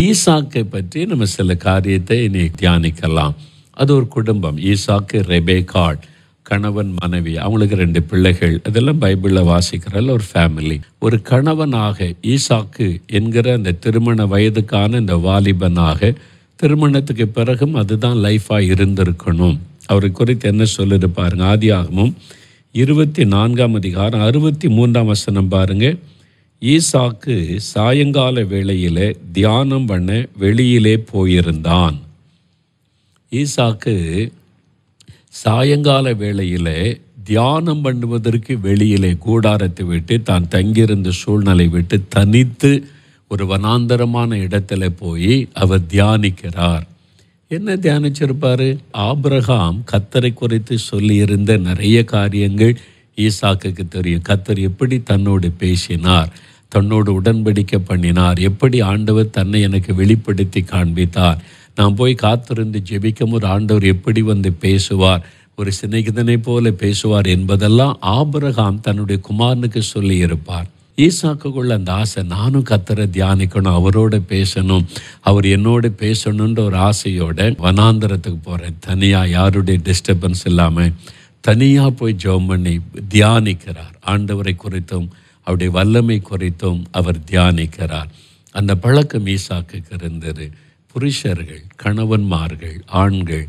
ஈசாக்கை பற்றி நம்ம சில காரியத்தை இனி தியானிக்கலாம் அது ஒரு குடும்பம் ஈசாக்கு ரெபேகாட் கணவன் மனைவி அவங்களுக்கு ரெண்டு பிள்ளைகள் இதெல்லாம் பைபிளில் வாசிக்கிறதில் ஒரு ஃபேமிலி ஒரு கணவனாக ஈசாக்கு என்கிற அந்த திருமண வயதுக்கான இந்த வாலிபனாக திருமணத்துக்கு பிறகும் அதுதான் லைஃபாக இருந்திருக்கணும் அவரை குறித்து என்ன சொல்லியிருப்பாருங்க பாருங்கள் ஆதியாகமும் இருபத்தி நான்காம் அதிகாரம் அறுபத்தி மூன்றாம் வசனம் பாருங்கள் ஈசாக்கு சாயங்கால வேளையில் தியானம் பண்ண வெளியிலே போயிருந்தான் ஈசாக்கு சாயங்கால வேளையில் தியானம் பண்ணுவதற்கு வெளியிலே கூடாரத்தை விட்டு தான் தங்கியிருந்த சூழ்நிலை விட்டு தனித்து ஒரு வனாந்தரமான இடத்துல போய் அவர் தியானிக்கிறார் என்ன தியானிச்சிருப்பார் ஆப்ரஹாம் கத்தரை குறித்து சொல்லியிருந்த நிறைய காரியங்கள் ஈசாக்குக்கு தெரியும் கத்தர் எப்படி தன்னோடு பேசினார் தன்னோடு உடன்படிக்கை பண்ணினார் எப்படி ஆண்டவர் தன்னை எனக்கு வெளிப்படுத்தி காண்பித்தார் நான் போய் காத்திருந்து ஜெபிக்கும் ஒரு ஆண்டவர் எப்படி வந்து பேசுவார் ஒரு சிநேகிதனை போல பேசுவார் என்பதெல்லாம் ஆபரகாம் தன்னுடைய குமாரனுக்கு சொல்லியிருப்பார் ஈசாக்குள்ள அந்த ஆசை நானும் கத்தரை தியானிக்கணும் அவரோட பேசணும் அவர் என்னோட பேசணுன்ற ஒரு ஆசையோட வனாந்தரத்துக்கு போகிறேன் தனியாக யாருடைய டிஸ்டர்பன்ஸ் இல்லாமல் தனியாக போய் ஜெபம் பண்ணி தியானிக்கிறார் ஆண்டவரை குறித்தும் அவருடைய வல்லமை குறித்தும் அவர் தியானிக்கிறார் அந்த பழக்கம் மீசாக்கு இருந்தது புருஷர்கள் கணவன்மார்கள் ஆண்கள்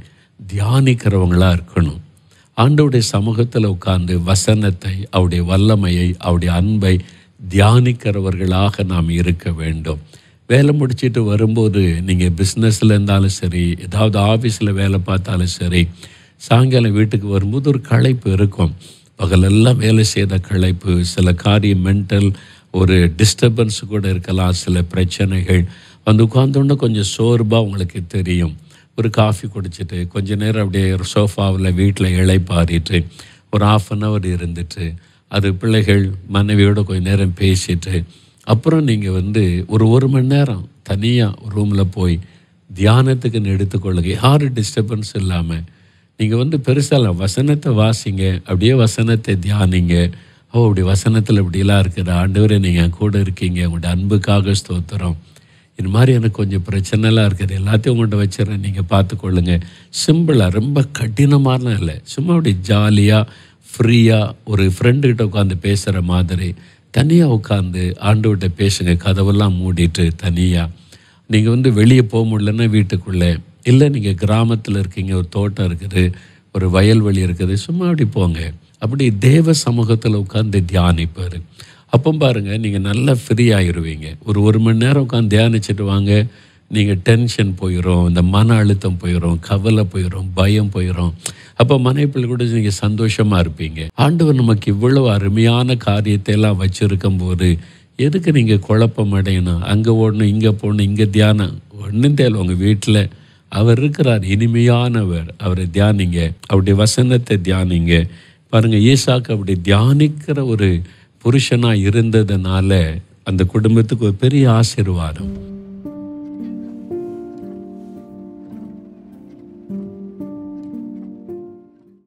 தியானிக்கிறவங்களாக இருக்கணும் ஆண்டவுடைய சமூகத்தில் உட்கார்ந்து வசனத்தை அவருடைய வல்லமையை அவருடைய அன்பை தியானிக்கிறவர்களாக நாம் இருக்க வேண்டும் வேலை முடிச்சுட்டு வரும்போது நீங்கள் பிஸ்னஸில் இருந்தாலும் சரி ஏதாவது ஆஃபீஸில் வேலை பார்த்தாலும் சரி சாயங்காலம் வீட்டுக்கு வரும்போது ஒரு களைப்பு இருக்கும் பகலெல்லாம் வேலை செய்த களைப்பு சில காரியம் மென்டல் ஒரு டிஸ்டர்பன்ஸ் கூட இருக்கலாம் சில பிரச்சனைகள் வந்து உட்காந்தோன்னே கொஞ்சம் சோர்பாக உங்களுக்கு தெரியும் ஒரு காஃபி குடிச்சிட்டு கொஞ்ச நேரம் அப்படியே ஒரு சோஃபாவில் வீட்டில் இழைப்பாரிட்டு ஒரு ஆஃப் அன் ஹவர் இருந்துட்டு அது பிள்ளைகள் மனைவியோடு கொஞ்ச நேரம் பேசிட்டு அப்புறம் நீங்கள் வந்து ஒரு ஒரு மணி நேரம் தனியாக ரூமில் போய் தியானத்துக்குன்னு எடுத்துக்கொள்ளுங்க யார் டிஸ்டர்பன்ஸ் இல்லாமல் நீங்கள் வந்து பெருசால வசனத்தை வாசிங்க அப்படியே வசனத்தை தியானிங்க ஓ அப்படி வசனத்தில் இப்படிலாம் இருக்குது ஆண்டவரே நீங்கள் கூட இருக்கீங்க உங்கள்கிட்ட அன்புக்காக ஸ்தோத்திரம் இது மாதிரி எனக்கு கொஞ்சம் பிரச்சனைலாம் இருக்குது எல்லாத்தையும் உங்கள்கிட்ட வச்சுறேன் நீங்கள் பார்த்துக்கொள்ளுங்க சிம்பிளாக ரொம்ப கடினமாலாம் இல்லை சும்மா அப்படி ஜாலியாக ஃப்ரீயாக ஒரு ஃப்ரெண்டுக்கிட்ட உட்காந்து பேசுகிற மாதிரி தனியாக உட்காந்து விட்ட பேசுங்க கதவெல்லாம் மூடிட்டு தனியாக நீங்கள் வந்து வெளியே போக முடியலன்னா வீட்டுக்குள்ளே இல்லை நீங்கள் கிராமத்தில் இருக்கீங்க ஒரு தோட்டம் இருக்குது ஒரு வயல்வெளி இருக்குது சும்மா அப்படி போங்க அப்படி தேவ சமூகத்தில் உட்காந்து தியானிப்பார் அப்போ பாருங்கள் நீங்கள் நல்லா ஃப்ரீ ஆயிடுவீங்க ஒரு ஒரு மணி நேரம் உட்காந்து தியானிச்சுட்டு வாங்க நீங்கள் டென்ஷன் போயிடும் இந்த மன அழுத்தம் போயிடும் கவலை போயிடும் பயம் போயிடும் அப்போ மனைப்பிள்ளை கூட நீங்கள் சந்தோஷமாக இருப்பீங்க ஆண்டவர் நமக்கு இவ்வளோ அருமையான காரியத்தை எல்லாம் வச்சுருக்கும் போது எதுக்கு நீங்கள் குழப்பம் அடையணும் அங்கே ஓடணும் இங்கே போகணும் இங்கே தியானம் ஒன்றும் தேவை உங்கள் வீட்டில் அவர் இருக்கிறார் இனிமையானவர் அவரை தியானிங்க அவருடைய வசனத்தை தியானிங்க பாருங்கள் ஈசாக்கு அப்படி தியானிக்கிற ஒரு புருஷனாக இருந்ததுனால அந்த குடும்பத்துக்கு ஒரு பெரிய ஆசீர்வாதம்